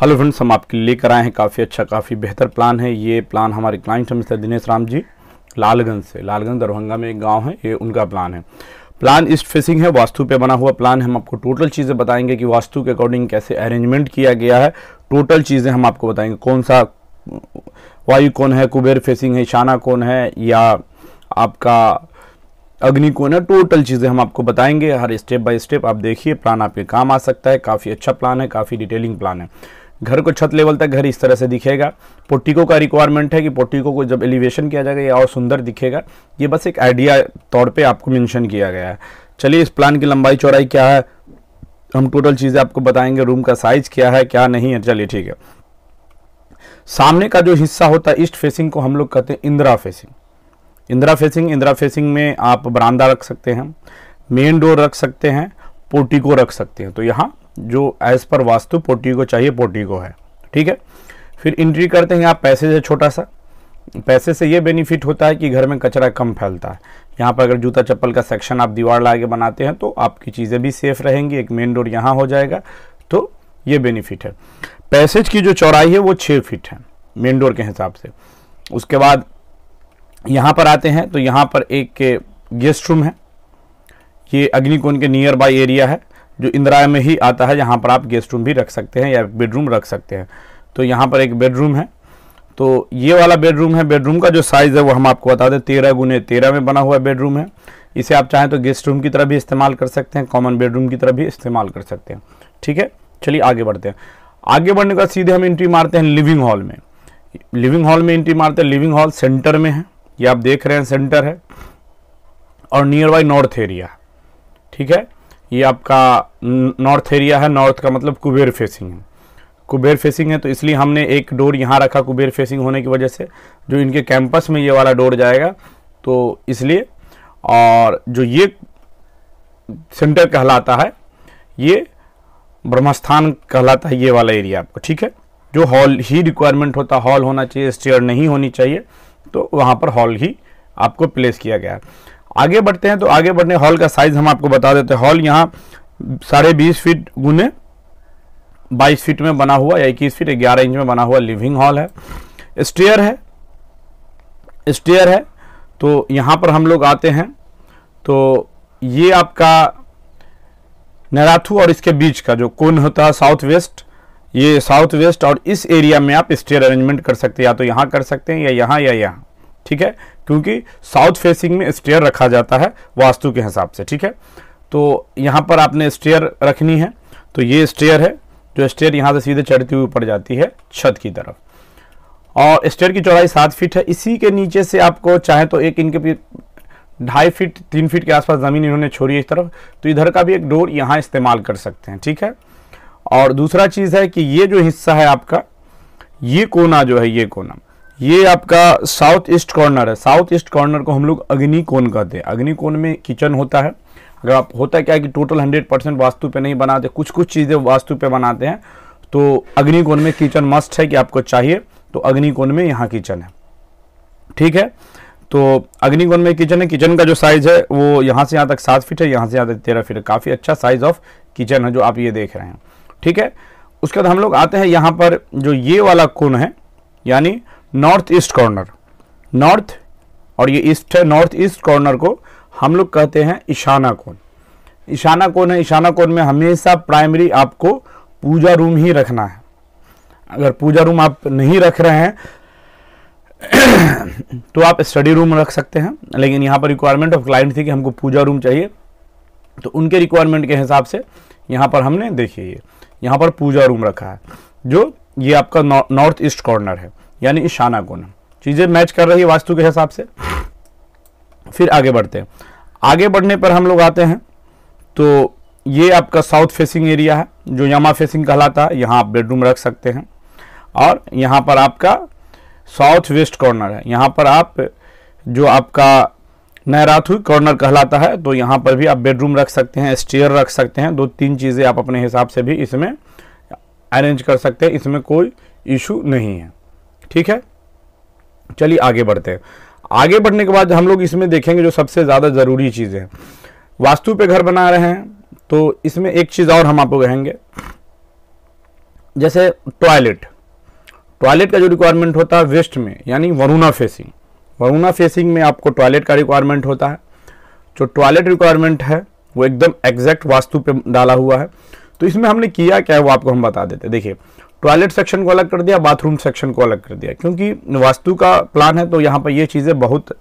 hello friends हम आपके लिए लेकर आए हैं काफ़ी अच्छा काफ़ी बेहतर प्लान है ये प्लान हमारे क्लाइंट हैं मिस्टर दिनेश राम जी लालगंज से लालगंज दरभंगा में एक गांव है ये उनका प्लान है प्लान ईस्ट फेसिंग है वास्तु पे बना हुआ प्लान है हम आपको टोटल चीज़ें बताएंगे कि वास्तु के अकॉर्डिंग कैसे अरेंजमेंट किया गया है टोटल चीज़ें हम आपको बताएंगे कौन सा वायु कौन है कुबेर फेसिंग है ईशाना कौन है या आपका अग्नि है टोटल चीज़ें हम आपको बताएंगे हर स्टेप बाय स्टेप आप देखिए प्लान आपके काम आ सकता है काफ़ी अच्छा प्लान है काफ़ी डिटेलिंग प्लान है घर को छत लेवल तक घर इस तरह से दिखेगा पोर्टिको का रिक्वायरमेंट है कि पोर्टिको को जब एलिवेशन किया जाएगा ये और सुंदर दिखेगा ये बस एक आइडिया तौर पे आपको मेंशन किया गया है चलिए इस प्लान की लंबाई चौड़ाई क्या है हम टोटल चीज़ें आपको बताएंगे रूम का साइज क्या है क्या नहीं है चलिए ठीक है सामने का जो हिस्सा होता है ईस्ट फेसिंग को हम लोग कहते हैं इंदिरा फेसिंग इंदिरा फेसिंग इंदिरा फेसिंग में आप बरामदा रख सकते हैं मेन डोर रख सकते हैं पोर्टिको रख सकते हैं तो यहाँ जो एज पर वास्तु पोर्टिको चाहिए पोर्टिको है ठीक है फिर इंट्री करते हैं यहाँ पैसे से छोटा सा पैसे से ये बेनिफिट होता है कि घर में कचरा कम फैलता है यहाँ पर अगर जूता चप्पल का सेक्शन आप दीवार ला के बनाते हैं तो आपकी चीज़ें भी सेफ रहेंगी एक मेन डोर यहाँ हो जाएगा तो ये बेनिफिट है पैसेज की जो चौड़ाई है वो छः फिट है मेन डोर के हिसाब से उसके बाद यहाँ पर आते हैं तो यहाँ पर एक गेस्ट रूम है ये अग्निकोण के नियर बाई एरिया है जो इंदिरा में ही आता है यहाँ पर आप गेस्ट रूम भी रख सकते हैं या बेडरूम रख सकते हैं तो यहाँ पर एक बेडरूम है तो ये वाला बेडरूम है बेडरूम का जो साइज़ है वो हम आपको बता दें तेरह गुने तेरह में बना हुआ बेडरूम है इसे आप चाहें तो गेस्ट रूम की तरह भी इस्तेमाल कर सकते हैं कॉमन बेडरूम की तरह भी इस्तेमाल कर सकते हैं ठीक है चलिए आगे बढ़ते हैं आगे बढ़ने का सीधे हम एंट्री मारते हैं लिविंग हॉल में लिविंग हॉल में एंट्री मारते हैं लिविंग हॉल सेंटर में है ये आप देख रहे हैं सेंटर है और नियर बाई नॉर्थ एरिया ठीक है ये आपका नॉर्थ एरिया है नॉर्थ का मतलब कुबेर फेसिंग है कुबेर फेसिंग है तो इसलिए हमने एक डोर यहाँ रखा कुबेर फेसिंग होने की वजह से जो इनके कैंपस में ये वाला डोर जाएगा तो इसलिए और जो ये सेंटर कहलाता है ये ब्रह्मस्थान कहलाता है ये वाला एरिया आपको ठीक है जो हॉल ही रिक्वायरमेंट होता हॉल होना चाहिए स्टेयर नहीं होनी चाहिए तो वहाँ पर हॉल ही आपको प्लेस किया गया है आगे बढ़ते हैं तो आगे बढ़ने हॉल का साइज हम आपको बता देते हैं हॉल यहाँ साढ़े बीस फीट गुने बाईस फीट में बना हुआ या इक्कीस फीट ग्यारह इंच में बना हुआ लिविंग हॉल है स्टेयर है स्टेयर है तो यहाँ पर हम लोग आते हैं तो ये आपका नैराथू और इसके बीच का जो कोन होता है साउथ वेस्ट ये साउथ वेस्ट और इस एरिया में आप स्टेयर अरेंजमेंट कर सकते हैं या तो यहाँ कर सकते हैं या यहाँ या यहाँ ठीक है क्योंकि साउथ फेसिंग में स्टेयर रखा जाता है वास्तु के हिसाब से ठीक है तो यहाँ पर आपने स्टेयर रखनी है तो ये स्टेयर है जो स्टेयर यहाँ से सीधे चढ़ती हुई ऊपर जाती है छत की तरफ और स्टेयर की चौड़ाई सात फीट है इसी के नीचे से आपको चाहे तो एक इनके ढाई फीट तीन फीट के आसपास ज़मीन इन्होंने छोड़ी इस तरफ तो इधर का भी एक डोर यहाँ इस्तेमाल कर सकते हैं ठीक है और दूसरा चीज़ है कि ये जो हिस्सा है आपका ये कोना जो है ये कोना ये आपका साउथ ईस्ट कॉर्नर है साउथ ईस्ट कॉर्नर को हम लोग अग्नि कोन कहते हैं अग्नि कोन में किचन होता है अगर आप होता है क्या है कि टोटल हंड्रेड परसेंट वास्तु पे नहीं बनाते कुछ कुछ चीज़ें वास्तु पे बनाते हैं तो अग्नि कोन में किचन मस्ट है कि आपको चाहिए तो अग्नि कोन में यहाँ किचन है ठीक है तो अग्नि कोन में किचन है किचन का जो साइज़ है वो यहाँ से यहाँ तक सात फीट है यहाँ से यहाँ तक तेरह फीट है काफ़ी अच्छा साइज़ ऑफ किचन है जो आप ये देख रहे हैं ठीक है उसके बाद हम लोग आते हैं यहाँ पर जो ये वाला कोन है यानी नॉर्थ ईस्ट कॉर्नर नॉर्थ और ये ईस्ट है नॉर्थ ईस्ट कॉर्नर को हम लोग कहते हैं ईशाना कोण ईशाना कोण है ईशाना कोण में हमेशा प्राइमरी आपको पूजा रूम ही रखना है अगर पूजा रूम आप नहीं रख रहे हैं तो आप स्टडी रूम रख सकते हैं लेकिन यहाँ पर रिक्वायरमेंट ऑफ क्लाइंट थी कि हमको पूजा रूम चाहिए तो उनके रिक्वायरमेंट के हिसाब से यहाँ पर हमने देखिए ये यहाँ पर पूजा रूम रखा है जो ये आपका नॉर्थ ईस्ट कॉर्नर है यानी ईशाना कोण चीज़ें मैच कर रही है वास्तु के हिसाब से फिर आगे बढ़ते हैं आगे बढ़ने पर हम लोग आते हैं तो ये आपका साउथ फेसिंग एरिया है जो यमा फेसिंग कहलाता है यहाँ आप बेडरूम रख सकते हैं और यहाँ पर आपका साउथ वेस्ट कॉर्नर है यहाँ पर आप जो आपका नैराथु कॉर्नर कहलाता है तो यहाँ पर भी आप बेडरूम रख सकते हैं स्टेयर रख सकते हैं दो तीन चीज़ें आप अपने हिसाब से भी इसमें अरेंज कर सकते हैं इसमें कोई इशू नहीं है ठीक है चलिए आगे बढ़ते हैं आगे बढ़ने के बाद हम लोग इसमें देखेंगे जो सबसे ज़्यादा ज़रूरी चीज़ें हैं वास्तु पे घर बना रहे हैं तो इसमें एक चीज़ और हम आपको कहेंगे जैसे टॉयलेट टॉयलेट का जो रिक्वायरमेंट होता है वेस्ट में यानी वरुणा फेसिंग वरुणा फेसिंग में आपको टॉयलेट का रिक्वायरमेंट होता है जो टॉयलेट रिक्वायरमेंट है वो एकदम एग्जैक्ट वास्तु पे डाला हुआ है तो इसमें हमने किया क्या है वो आपको हम बता देते देखिए टॉयलेट सेक्शन को अलग कर दिया बाथरूम सेक्शन को अलग कर दिया क्योंकि वास्तु का प्लान है तो यहाँ पर ये चीज़ें बहुत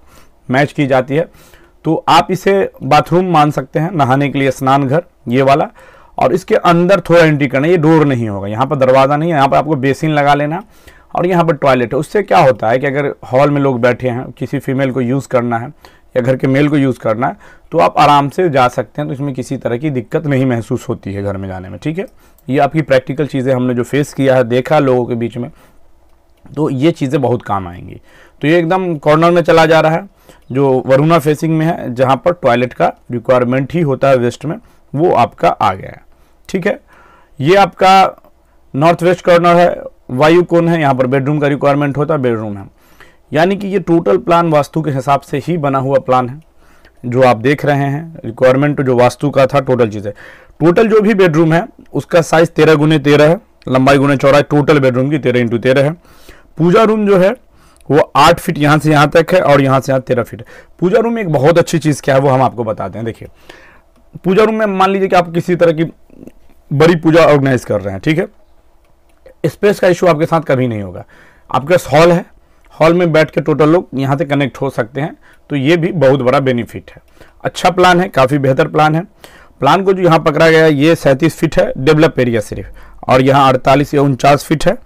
मैच की जाती है तो आप इसे बाथरूम मान सकते हैं नहाने के लिए स्नान घर ये वाला और इसके अंदर थोड़ा एंट्री करना ये डोर नहीं होगा यहाँ पर दरवाज़ा नहीं है यहाँ पर आपको बेसिन लगा लेना और यहाँ पर टॉयलेट है उससे क्या होता है कि अगर हॉल में लोग बैठे हैं किसी फीमेल को यूज़ करना है या घर के मेल को यूज़ करना है तो आप आराम से जा सकते हैं तो इसमें किसी तरह की दिक्कत नहीं महसूस होती है घर में जाने में ठीक है ये आपकी प्रैक्टिकल चीज़ें हमने जो फेस किया है देखा लोगों के बीच में तो ये चीज़ें बहुत काम आएंगी तो ये एकदम कॉर्नर में चला जा रहा है जो वरुणा फेसिंग में है जहाँ पर टॉयलेट का रिक्वायरमेंट ही होता है वेस्ट में वो आपका आ गया है ठीक है ये आपका नॉर्थ वेस्ट कॉर्नर है वायु कौन है यहाँ पर बेडरूम का रिक्वायरमेंट होता है बेडरूम है यानी कि ये टोटल प्लान वास्तु के हिसाब से ही बना हुआ प्लान है जो आप देख रहे हैं रिक्वायरमेंट तो जो वास्तु का था टोटल चीज़ है टोटल जो भी बेडरूम है उसका साइज तेरह गुने तेरह है लंबाई गुने चौड़ा टोटल बेडरूम की तेरह इंटू तेरह है पूजा रूम जो है वो आठ फीट यहाँ से यहाँ तक है और यहाँ से यहाँ तेरह फीट पूजा रूम में एक बहुत अच्छी चीज़ क्या है वो हम आपको बताते हैं देखिए पूजा रूम में मान लीजिए कि आप किसी तरह की बड़ी पूजा ऑर्गेनाइज कर रहे हैं ठीक है स्पेस का इशू आपके साथ कभी नहीं होगा आपके पास हॉल है हॉल में बैठ के टोटल लोग यहाँ से कनेक्ट हो सकते हैं तो ये भी बहुत बड़ा बेनिफिट है अच्छा प्लान है काफ़ी बेहतर प्लान है प्लान को जो यहाँ पकड़ा गया ये सैंतीस फिट है डेवलप एरिया सिर्फ और यहाँ अड़तालीस या उनचास फिट है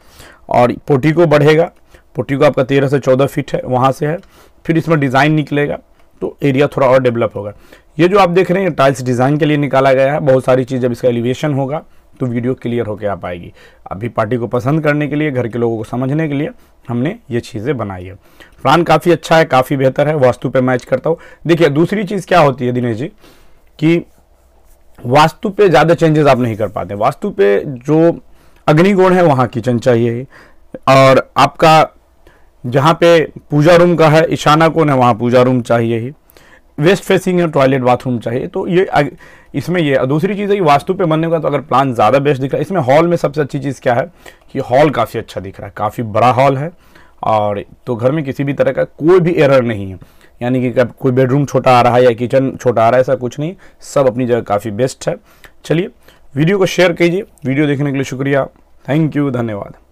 और पोटी को बढ़ेगा पोटी को आपका तेरह से चौदह फिट है वहाँ से है फिर इसमें डिज़ाइन निकलेगा तो एरिया थोड़ा और डेवलप होगा ये जो आप देख रहे हैं टाइल्स डिज़ाइन के लिए निकाला गया है बहुत सारी चीज़ जब इसका एलिवेशन होगा तो वीडियो क्लियर होकर आ पाएगी अभी पार्टी को पसंद करने के लिए घर के लोगों को समझने के लिए हमने ये चीज़ें बनाई है प्लान काफ़ी अच्छा है काफ़ी बेहतर है वास्तु पे मैच करता हूँ देखिए दूसरी चीज़ क्या होती है दिनेश जी कि वास्तु पे ज़्यादा चेंजेस आप नहीं कर पाते वास्तु पे जो अग्निगोण है वहाँ किचन चाहिए और आपका जहाँ पे पूजा रूम का है ईशाना कोण है वहाँ पूजा रूम चाहिए ही वेस्ट फेसिंग या टॉयलेट बाथरूम चाहिए तो ये इसमें ये दूसरी चीज़ है कि वास्तु पे बनने का तो अगर प्लान ज़्यादा बेस्ट दिख रहा है इसमें हॉल में सबसे अच्छी चीज़ क्या है कि हॉल काफ़ी अच्छा दिख रहा है काफ़ी बड़ा हॉल है और तो घर में किसी भी तरह का कोई भी एरर नहीं है यानी कि कोई बेडरूम छोटा आ रहा है या किचन छोटा आ रहा है ऐसा कुछ नहीं सब अपनी जगह काफ़ी बेस्ट है चलिए वीडियो को शेयर कीजिए वीडियो देखने के लिए शुक्रिया थैंक यू धन्यवाद